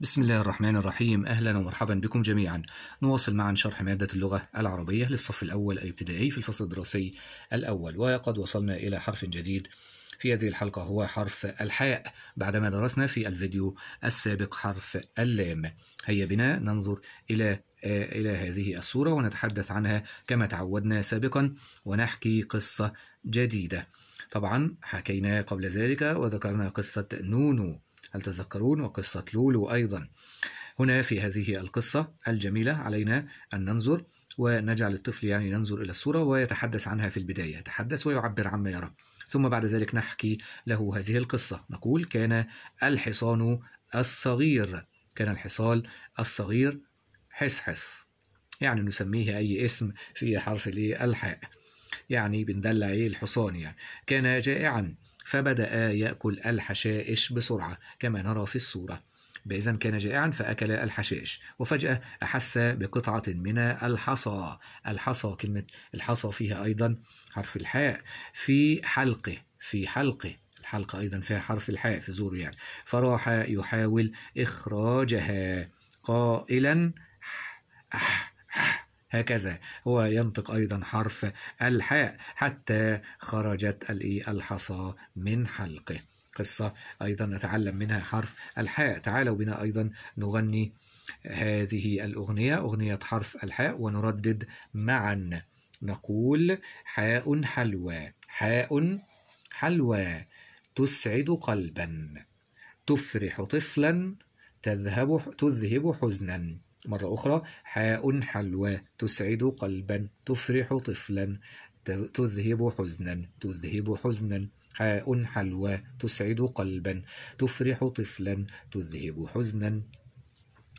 بسم الله الرحمن الرحيم أهلا ومرحبا بكم جميعا نواصل معا شرح مادة اللغة العربية للصف الأول الابتدائي في الفصل الدراسي الأول وقد وصلنا إلى حرف جديد في هذه الحلقة هو حرف الحاء بعدما درسنا في الفيديو السابق حرف اللام هيا بنا ننظر إلى إلى هذه الصورة ونتحدث عنها كما تعودنا سابقا ونحكي قصة جديدة طبعا حكينا قبل ذلك وذكرنا قصة نونو هل تذكرون وقصة لولو أيضا هنا في هذه القصة الجميلة علينا أن ننظر ونجعل الطفل يعني ينظر إلى الصورة ويتحدث عنها في البداية يتحدث ويعبر عما يرى ثم بعد ذلك نحكي له هذه القصة نقول كان الحصان الصغير كان الحصان الصغير حس يعني نسميه أي اسم في حرف الحاء يعني بندلع الحصان يعني كان جائعا فبدأ يأكل الحشائش بسرعة كما نرى في الصورة بإذا كان جائعا فأكل الحشائش وفجأة أحس بقطعة من الحصى الحصى كلمة الحصى فيها أيضا حرف الحاء في حلقه في حلقه الحلقة أيضا فيها حرف الحاء في زور يعني فراح يحاول إخراجها قائلا أح هكذا وينطق أيضا حرف الحاء حتى خرجت الحصى من حلقه قصة أيضا نتعلم منها حرف الحاء تعالوا بنا أيضا نغني هذه الأغنية أغنية حرف الحاء ونردد معا نقول حاء حلوى حاء حلوى تسعد قلبا تفرح طفلا تذهب تذهب حزنا مرة أخرى حاء حلوى تسعد قلبا تفرح طفلا تذهب حزنا تذهب حزنا حاء حلوى تسعد قلبا تفرح طفلا تذهب حزنا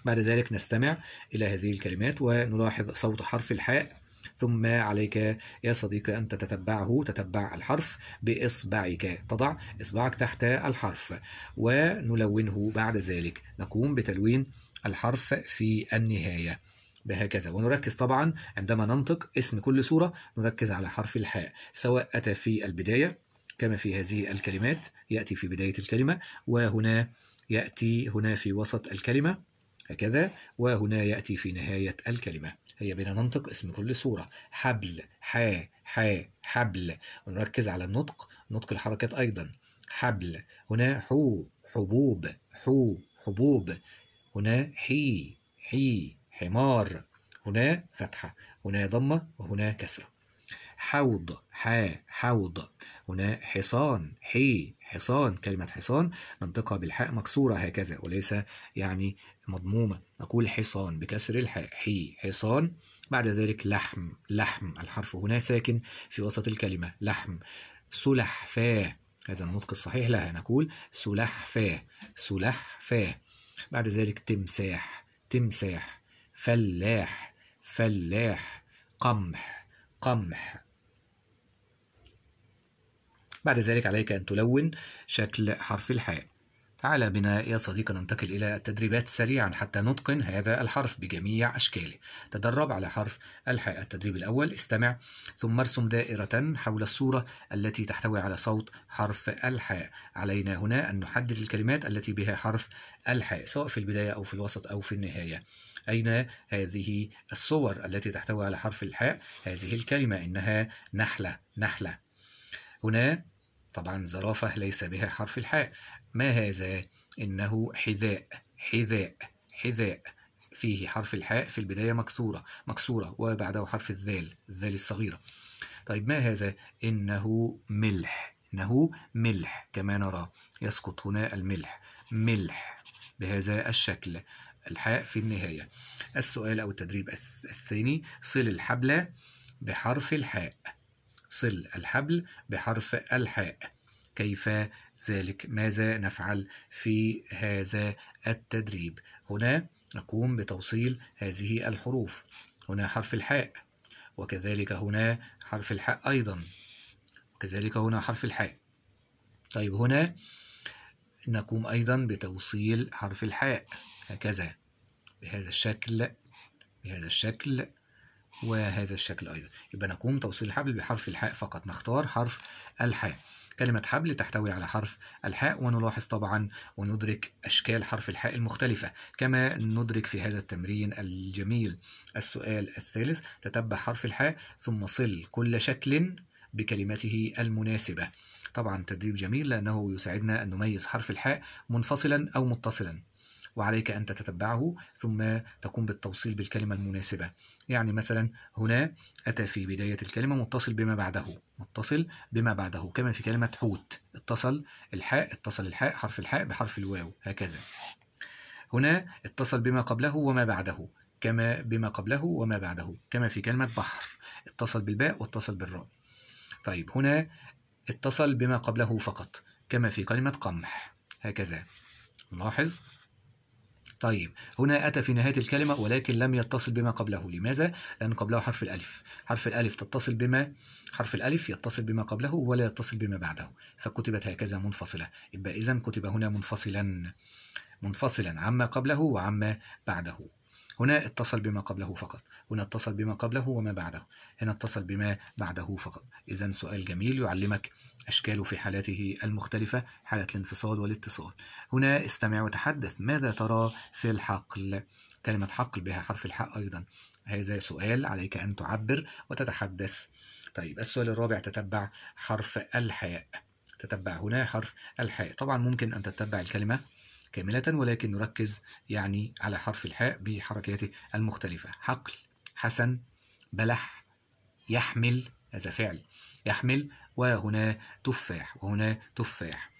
بعد ذلك نستمع إلى هذه الكلمات ونلاحظ صوت حرف الحاء ثم عليك يا صديقي أن تتبعه تتبع الحرف بإصبعك تضع إصبعك تحت الحرف ونلونه بعد ذلك نقوم بتلوين الحرف في النهاية بهكذا ونركز طبعا عندما ننطق اسم كل صورة نركز على حرف الحاء سواء أتى في البداية كما في هذه الكلمات يأتي في بداية الكلمة وهنا يأتي هنا في وسط الكلمة هكذا وهنا يأتي في نهاية الكلمة هيا بنا ننطق اسم كل صورة حبل حاء حاء حبل ونركز على النطق نطق الحركات أيضا حبل هنا حو حبوب حو حبوب هنا حي حي حمار هنا فتحة هنا ضمة وهنا كسرة حوض حا حوض هنا حصان حي حصان كلمة حصان ننطقها بالحاء مكسورة هكذا وليس يعني مضمومة نقول حصان بكسر الحاء حي حصان بعد ذلك لحم لحم الحرف هنا ساكن في وسط الكلمة لحم سلحفاه هذا النطق الصحيح لها نقول سلحفاه سلحفاه بعد ذلك تمساح تمساح فلاح فلاح قمح قمح بعد ذلك عليك أن تلون شكل حرف الحاء على بنا يا صديقي ننتقل إلى التدريبات سريعا حتى نتقن هذا الحرف بجميع أشكاله تدرب على حرف الحاء التدريب الأول استمع ثم ارسم دائرة حول الصورة التي تحتوي على صوت حرف الحاء علينا هنا أن نحدد الكلمات التي بها حرف الحاء سواء في البداية أو في الوسط أو في النهاية أين هذه الصور التي تحتوي على حرف الحاء هذه الكلمة إنها نحلة نحلة هنا طبعا زرافة ليس بها حرف الحاء ما هذا إنه حذاء حذاء حذاء فيه حرف الحاء في البداية مكسورة مكسورة وبعده حرف الذال الذال الصغيرة طيب ما هذا إنه ملح إنه ملح كما نرى يسقط هنا الملح ملح بهذا الشكل الحاء في النهاية السؤال أو التدريب الثاني صل الحبل بحرف الحاء صل الحبل بحرف الحاء كيف ذلك ماذا نفعل في هذا التدريب هنا نقوم بتوصيل هذه الحروف هنا حرف الحاء وكذلك هنا حرف الحاء أيضا وكذلك هنا حرف الحاء طيب هنا نقوم أيضا بتوصيل حرف الحاء هكذا بهذا الشكل بهذا الشكل وهذا الشكل أيضا يبقى نقوم توصيل الحبل بحرف الحاء فقط نختار حرف الحاء كلمة حبل تحتوي على حرف الحاء ونلاحظ طبعا وندرك أشكال حرف الحاء المختلفة كما ندرك في هذا التمرين الجميل السؤال الثالث تتبع حرف الحاء ثم صل كل شكل بكلمته المناسبة طبعا تدريب جميل لأنه يساعدنا أن نميز حرف الحاء منفصلا أو متصلا وعليك أن تتتبعه ثم تقوم بالتوصيل بالكلمة المناسبة يعني مثلا هنا أتى في بداية الكلمة متصل بما بعده متصل بما بعده كما في كلمة حوت اتصل الحاء اتصل الحاء حرف الحاء بحرف الواو هكذا هنا اتصل بما قبله وما بعده كما بما قبله وما بعده كما في كلمة بحر اتصل بالباء واتصل بالراء طيب هنا اتصل بما قبله فقط كما في كلمة قمح هكذا نلاحظ طيب هنا أتى في نهاية الكلمة ولكن لم يتصل بما قبله لماذا؟ لأن قبله حرف الألف حرف الألف تتصل بما حرف الألف يتصل بما قبله ولا يتصل بما بعده فكتبت هكذا منفصلة يبقى إذا كتب هنا منفصلا منفصلا عما قبله وعما بعده هنا اتصل بما قبله فقط هنا اتصل بما قبله وما بعده هنا اتصل بما بعده فقط إذا سؤال جميل يعلمك أشكاله في حالاته المختلفة حالة الانفصال والاتصال هنا استمع وتحدث ماذا ترى في الحقل كلمة حقل بها حرف الحق أيضا هذا سؤال عليك أن تعبر وتتحدث طيب السؤال الرابع تتبع حرف الحاء تتبع هنا حرف الحاء طبعا ممكن أن تتبع الكلمة كاملة ولكن نركز يعني على حرف الحاء بحركاته المختلفة حقل حسن بلح يحمل هذا فعل يحمل وهنا تفاح وهنا تفاح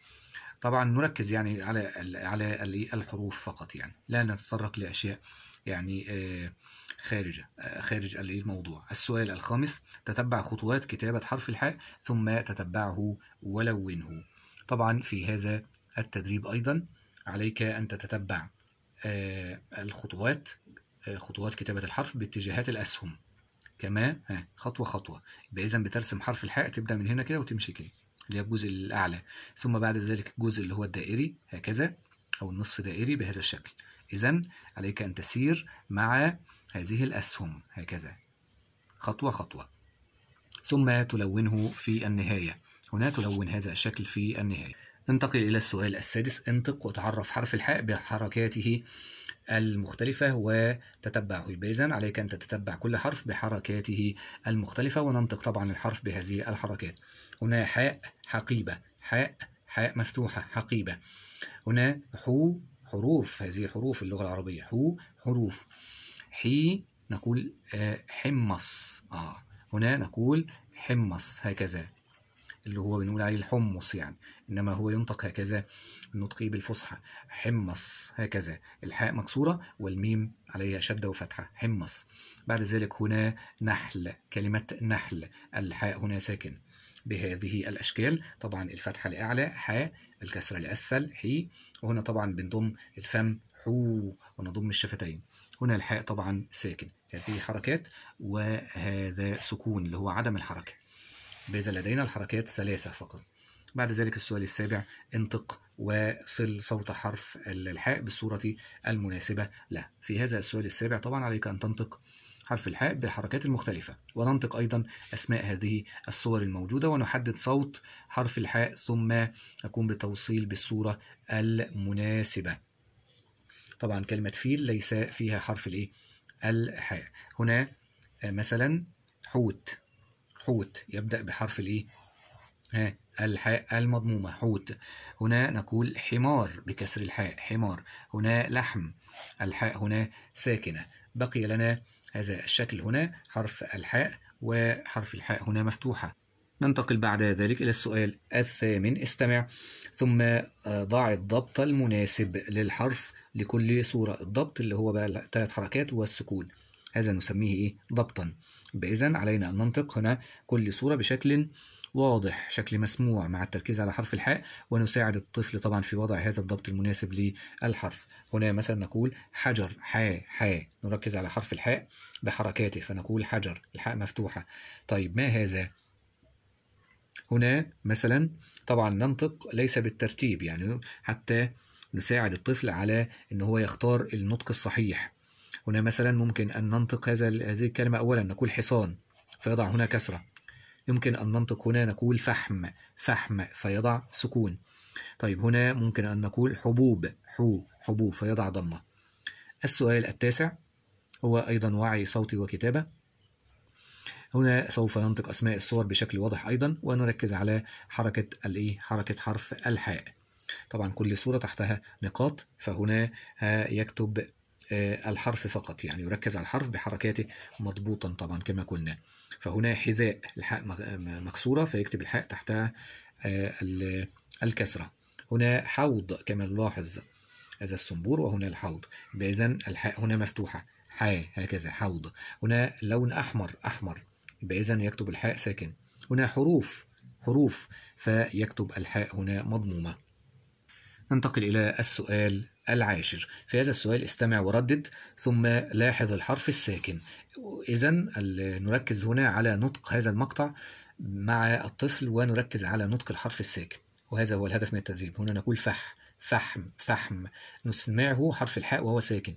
طبعا نركز يعني على على الحروف فقط يعني لا نتطرق لاشياء يعني آه، خارج آه، خارج الموضوع السؤال الخامس تتبع خطوات كتابة حرف الحاء ثم تتبعه ولونه طبعا في هذا التدريب أيضا عليك أن تتتبع آه، الخطوات آه، خطوات كتابة الحرف باتجاهات الأسهم كما خطوة خطوة يبقى إذا بترسم حرف الحاء تبدأ من هنا كده وتمشي كده اللي هي الجزء الأعلى ثم بعد ذلك الجزء اللي هو الدائري هكذا أو النصف دائري بهذا الشكل إذا عليك أن تسير مع هذه الأسهم هكذا خطوة خطوة ثم تلونه في النهاية هنا تلون هذا الشكل في النهاية ننتقل إلى السؤال السادس انطق وتعرف حرف الحاء بحركاته المختلفة وتتبعه يبقى عليك أن تتبع كل حرف بحركاته المختلفة وننطق طبعا الحرف بهذه الحركات هنا حاء حقيبة حاء حاء مفتوحة حقيبة هنا حو حروف هذه حروف اللغة العربية حو حروف حي نقول آه، حمص آه هنا نقول حمص هكذا اللي هو بنقول عليه الحمص يعني إنما هو ينطق هكذا النطق بالفصحى حمص هكذا الحاء مكسورة والميم عليها شدة وفتحة حمص بعد ذلك هنا نحل كلمة نحل الحاء هنا ساكن بهذه الأشكال طبعا الفتحة لأعلى حاء الكسرة لأسفل حي وهنا طبعا بنضم الفم حو ونضم الشفتين هنا الحاء طبعا ساكن هذه حركات وهذا سكون اللي هو عدم الحركه بإذا لدينا الحركات ثلاثة فقط بعد ذلك السؤال السابع انطق وصل صوت حرف الحاء بالصورة المناسبة له في هذا السؤال السابع طبعا عليك أن تنطق حرف الحاء بالحركات المختلفة وننطق أيضا أسماء هذه الصور الموجودة ونحدد صوت حرف الحاء ثم نقوم بتوصيل بالصورة المناسبة طبعا كلمة فيل ليس فيها حرف الإيه؟ الحاء هنا آه، مثلا حوت حوت يبدأ بحرف الإيه؟ ها الحاء المضمومة حوت هنا نقول حمار بكسر الحاء حمار هنا لحم الحاء هنا ساكنة بقي لنا هذا الشكل هنا حرف الحاء وحرف الحاء هنا مفتوحة ننتقل بعد ذلك إلى السؤال الثامن استمع ثم آه، ضع الضبط المناسب للحرف لكل صورة الضبط اللي هو بقى ثلاث حركات والسكون هذا نسميه إيه؟ ضبطا إذا علينا أن ننطق هنا كل صورة بشكل واضح شكل مسموع مع التركيز على حرف الحاء ونساعد الطفل طبعا في وضع هذا الضبط المناسب للحرف هنا مثلا نقول حجر حاء حاء نركز على حرف الحاء بحركاته فنقول حجر الحاء مفتوحة طيب ما هذا؟ هنا مثلا طبعا ننطق ليس بالترتيب يعني حتى نساعد الطفل على ان هو يختار النطق الصحيح هنا مثلا ممكن أن ننطق هذا هذه الكلمة أولا نقول حصان فيضع هنا كسرة يمكن أن ننطق هنا نقول فحم فحم فيضع سكون طيب هنا ممكن أن نقول حبوب حو حبوب فيضع ضمة السؤال التاسع هو أيضا وعي صوتي وكتابة هنا سوف ننطق أسماء الصور بشكل واضح أيضا ونركز على حركة الإيه حركة حرف الحاء طبعا كل صورة تحتها نقاط فهنا يكتب آه، الحرف فقط يعني يركز على الحرف بحركاته مضبوطا طبعا كما قلنا فهنا حذاء الحاء مكسورة فيكتب الحاء تحتها آه، الكسرة هنا حوض كما نلاحظ هذا الصنبور وهنا الحوض إذا الحاء هنا مفتوحة حاء هكذا حوض هنا لون أحمر أحمر إذا يكتب الحاء ساكن هنا حروف حروف فيكتب الحاء هنا مضمومة ننتقل إلى السؤال العاشر في هذا السؤال استمع وردد ثم لاحظ الحرف الساكن إذا نركز هنا على نطق هذا المقطع مع الطفل ونركز على نطق الحرف الساكن وهذا هو الهدف من التدريب هنا نقول فح فحم فحم نسمعه حرف الحاء وهو ساكن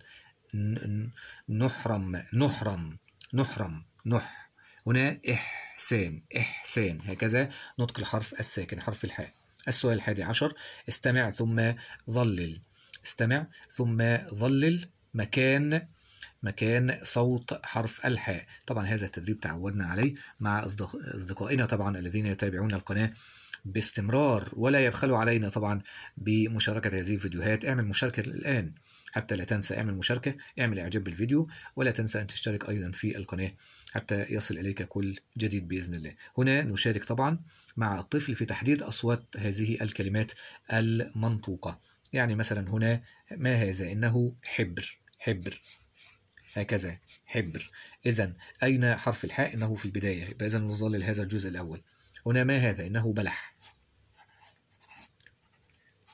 نحرم نحرم نحرم نح هنا إحسان إحسان هكذا نطق الحرف الساكن حرف الحاء السؤال الحادي عشر استمع ثم ظلل استمع ثم ظلل مكان مكان صوت حرف الحاء طبعا هذا التدريب تعودنا عليه مع أصدقائنا طبعا الذين يتابعون القناة باستمرار ولا يبخلوا علينا طبعا بمشاركة هذه الفيديوهات اعمل مشاركة الآن حتى لا تنسى اعمل مشاركة اعمل إعجاب بالفيديو ولا تنسى أن تشترك أيضا في القناة حتى يصل إليك كل جديد بإذن الله هنا نشارك طبعا مع الطفل في تحديد أصوات هذه الكلمات المنطوقة يعني مثلا هنا ما هذا إنه حبر حبر هكذا حبر إذا أين حرف الحاء إنه في البداية يبقى إذا نظل هذا الجزء الأول هنا ما هذا إنه بلح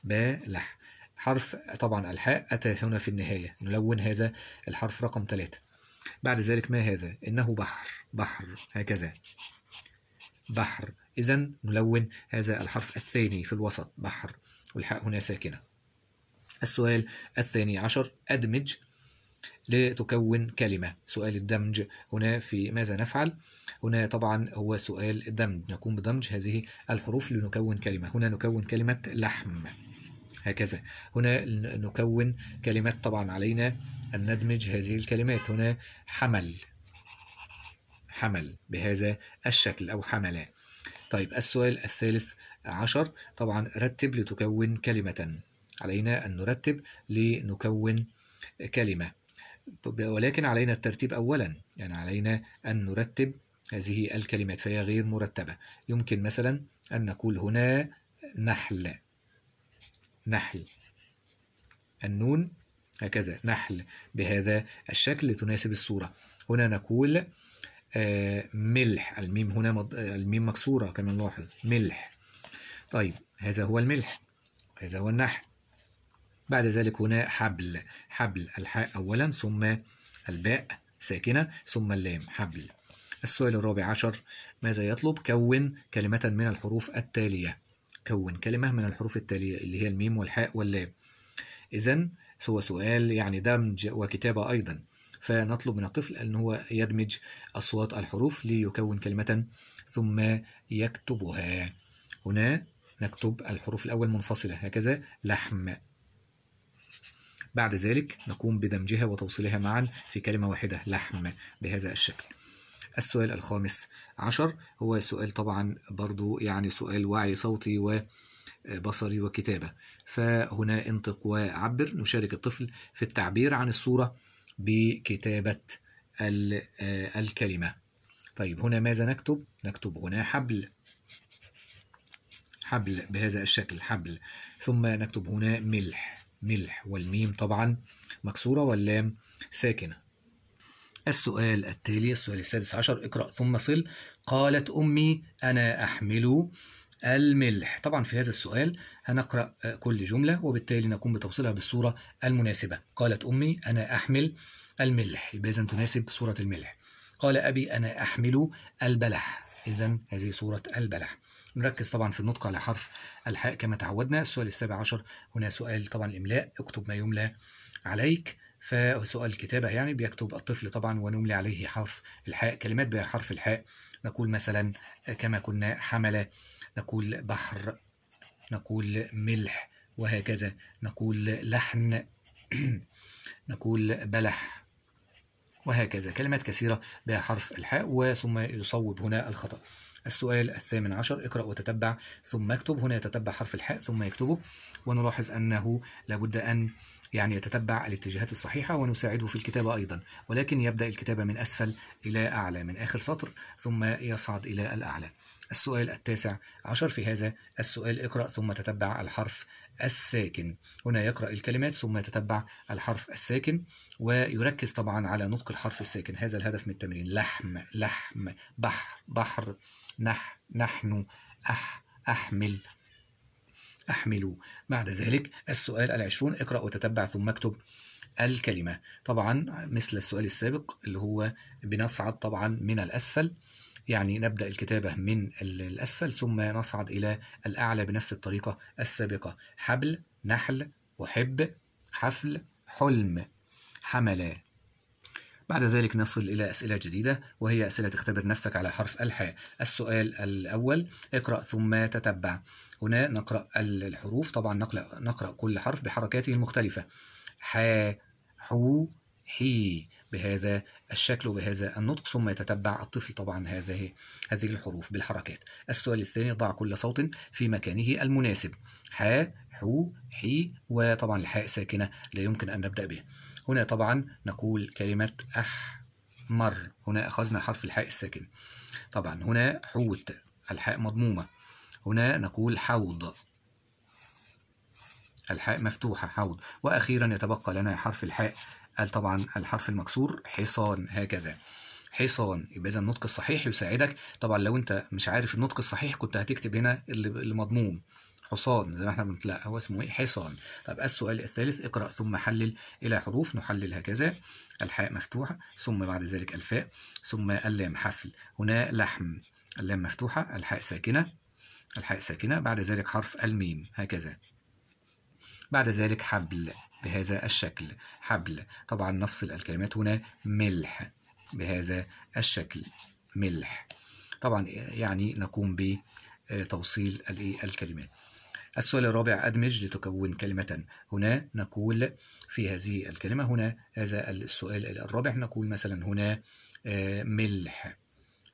بلح حرف طبعا الحاء أتى هنا في النهاية نلون هذا الحرف رقم ثلاثة بعد ذلك ما هذا إنه بحر بحر هكذا بحر إذا نلون هذا الحرف الثاني في الوسط بحر والحاء هنا ساكنة السؤال الثاني عشر أدمج لتكون كلمة سؤال الدمج هنا في ماذا نفعل هنا طبعا هو سؤال دمج نقوم بدمج هذه الحروف لنكون كلمة هنا نكون كلمة لحم هكذا هنا نكون كلمات طبعا علينا أن ندمج هذه الكلمات هنا حمل حمل بهذا الشكل أو حملة طيب السؤال الثالث عشر طبعا رتب لتكون كلمة علينا أن نرتب لنكون كلمة ولكن علينا الترتيب أولا يعني علينا أن نرتب هذه الكلمات فهي غير مرتبة يمكن مثلا أن نقول هنا نحل نحل النون هكذا نحل بهذا الشكل لتناسب الصورة هنا نقول آه، ملح الميم هنا مض... الميم مكسورة كما نلاحظ ملح طيب هذا هو الملح هذا هو النحل بعد ذلك هنا حبل حبل الحاء أولا ثم الباء ساكنة ثم اللام حبل السؤال الرابع عشر ماذا يطلب كون كلمة من الحروف التالية كون كلمة من الحروف التالية اللي هي الميم والحاء واللام إذا هو سؤال يعني دمج وكتابة أيضا فنطلب من الطفل أن هو يدمج أصوات الحروف ليكون كلمة ثم يكتبها هنا نكتب الحروف الأول منفصلة هكذا لحم بعد ذلك نقوم بدمجها وتوصيلها معا في كلمة واحدة لحم بهذا الشكل السؤال الخامس عشر هو سؤال طبعا برضو يعني سؤال وعي صوتي وبصري وكتابة فهنا انطق وعبر نشارك الطفل في التعبير عن الصورة بكتابة الكلمة طيب هنا ماذا نكتب؟ نكتب هنا حبل حبل بهذا الشكل حبل ثم نكتب هنا ملح ملح والميم طبعا مكسورة واللام ساكنة السؤال التالي السؤال السادس عشر اقرأ ثم صل قالت أمي أنا أحمل الملح طبعا في هذا السؤال هنقرأ كل جملة وبالتالي نقوم بتوصيلها بالصورة المناسبة قالت أمي أنا أحمل الملح يبقى إذا تناسب صورة الملح قال أبي أنا أحمل البلح إذا هذه صورة البلح نركز طبعا في النطق على حرف الحاء كما تعودنا السؤال السابع عشر هنا سؤال طبعا الإملاء اكتب ما يملى عليك فسؤال الكتابة يعني بيكتب الطفل طبعا ونملي عليه حرف الحاء كلمات بحرف الحاء نقول مثلا كما كنا حمل نقول بحر نقول ملح وهكذا نقول لحن نقول بلح وهكذا كلمات كثيرة بحرف الحاء وثم يصوب هنا الخطأ السؤال الثامن عشر اقرأ وتتبع ثم اكتب هنا يتتبع حرف الحاء ثم يكتبه ونلاحظ أنه لابد أن يعني يتتبع الاتجاهات الصحيحة ونساعده في الكتابة أيضا ولكن يبدأ الكتابة من أسفل إلى أعلى من آخر سطر ثم يصعد إلى الأعلى السؤال التاسع عشر في هذا السؤال اقرأ ثم تتبع الحرف الساكن هنا يقرأ الكلمات ثم يتتبع الحرف الساكن ويركز طبعا على نطق الحرف الساكن هذا الهدف من التمرين لحم لحم بحر بحر نح نحن أح أحمل أحمل بعد ذلك السؤال العشرون اقرأ وتتبع ثم اكتب الكلمة طبعا مثل السؤال السابق اللي هو بنصعد طبعا من الأسفل يعني نبدأ الكتابة من الأسفل ثم نصعد إلى الأعلى بنفس الطريقة السابقة حبل نحل أحب حفل حلم حمل بعد ذلك نصل إلى أسئلة جديدة وهي أسئلة تختبر نفسك على حرف الحاء السؤال الأول اقرأ ثم تتبع هنا نقرأ الحروف طبعا نقرأ, نقرأ كل حرف بحركاته المختلفة حا حو حي بهذا الشكل وبهذا النطق ثم يتتبع الطفل طبعا هذه هذه الحروف بالحركات السؤال الثاني ضع كل صوت في مكانه المناسب حا حو حي وطبعا الحاء ساكنة لا يمكن أن نبدأ به هنا طبعا نقول كلمة أحمر هنا أخذنا حرف الحاء الساكن طبعا هنا حوت الحاء مضمومة هنا نقول حوض الحاء مفتوحة حوض وأخيرا يتبقى لنا حرف الحاء طبعا الحرف المكسور حصان هكذا حصان يبقى إذا النطق الصحيح يساعدك طبعا لو أنت مش عارف النطق الصحيح كنت هتكتب هنا اللي مضموم حصان زي ما احنا بنقول لا هو اسمه ايه حصان طب السؤال الثالث اقرأ ثم حلل إلى حروف نحلل هكذا الحاء مفتوحة ثم بعد ذلك الفاء ثم اللام حفل هنا لحم اللام مفتوحة الحاء ساكنة الحاء ساكنة بعد ذلك حرف الميم هكذا بعد ذلك حبل بهذا الشكل حبل طبعا نفصل الكلمات هنا ملح بهذا الشكل ملح طبعا يعني نقوم بتوصيل إيه؟ الكلمات السؤال الرابع أدمج لتكون كلمة هنا نقول في هذه الكلمة هنا هذا السؤال الرابع نقول مثلا هنا آه، ملح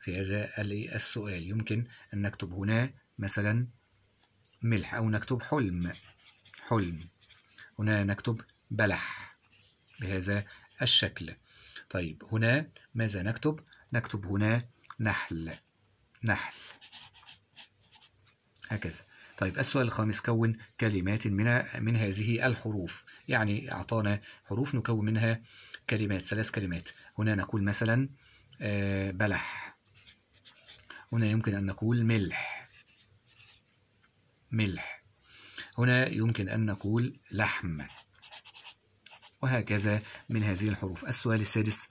في هذا السؤال يمكن أن نكتب هنا مثلا ملح أو نكتب حلم حلم هنا نكتب بلح بهذا الشكل طيب هنا ماذا نكتب؟ نكتب هنا نحل نحل هكذا طيب السؤال الخامس كون كلمات من من هذه الحروف يعني أعطانا حروف نكون منها كلمات ثلاث كلمات هنا نقول مثلا آه، بلح هنا يمكن أن نقول ملح ملح هنا يمكن أن نقول لحم وهكذا من هذه الحروف السؤال السادس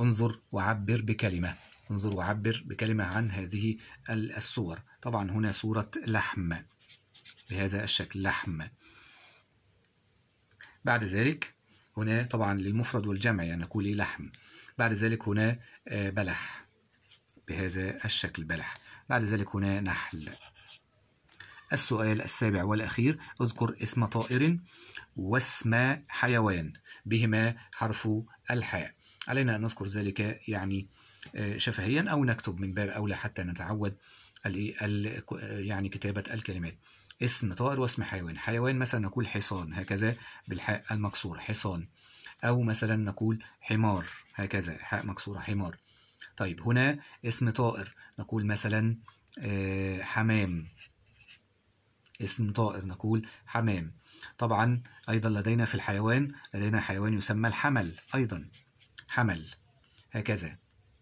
انظر وعبر بكلمة انظر وعبر بكلمة عن هذه الصور طبعا هنا صورة لحم بهذا الشكل لحم بعد ذلك هنا طبعا للمفرد والجمع يعني نقول إيه لحم بعد ذلك هنا آه، بلح بهذا الشكل بلح بعد ذلك هنا نحل السؤال السابع والأخير اذكر اسم طائر واسم حيوان بهما حرف الحاء علينا أن نذكر ذلك يعني آه، شفهيا أو نكتب من باب أولى حتى نتعود آه، يعني كتابة الكلمات اسم طائر واسم حيوان حيوان مثلا نقول حصان هكذا بالحاء المكسورة حصان أو مثلا نقول حمار هكذا حاء مكسورة حمار طيب هنا اسم طائر نقول مثلا آه، حمام اسم طائر نقول حمام طبعا أيضا لدينا في الحيوان لدينا حيوان يسمى الحمل أيضا حمل هكذا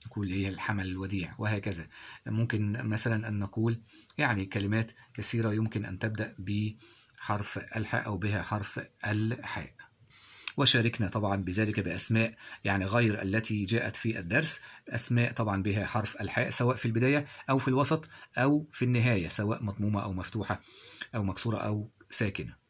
نقول هي إيه الحمل الوديع وهكذا ممكن مثلا أن نقول يعني كلمات كثيرة يمكن أن تبدأ بحرف الحاء أو بها حرف الحاء وشاركنا طبعا بذلك بأسماء يعني غير التي جاءت في الدرس أسماء طبعا بها حرف الحاء سواء في البداية أو في الوسط أو في النهاية سواء مضمومة أو مفتوحة أو مكسورة أو ساكنة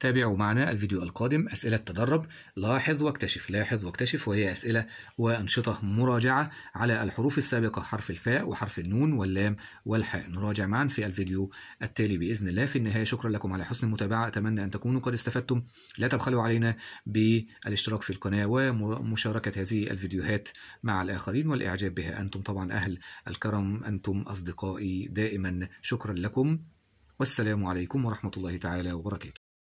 تابعوا معنا الفيديو القادم أسئلة تدرب لاحظ واكتشف لاحظ واكتشف وهي أسئلة وأنشطة مراجعة على الحروف السابقة حرف الفاء وحرف النون واللام والحاء نراجع معا في الفيديو التالي بإذن الله في النهاية شكرا لكم على حسن المتابعة أتمنى أن تكونوا قد استفدتم لا تبخلوا علينا بالاشتراك في القناة ومشاركة هذه الفيديوهات مع الآخرين والإعجاب بها أنتم طبعا أهل الكرم أنتم أصدقائي دائما شكرا لكم والسلام عليكم ورحمة الله تعالى وبركاته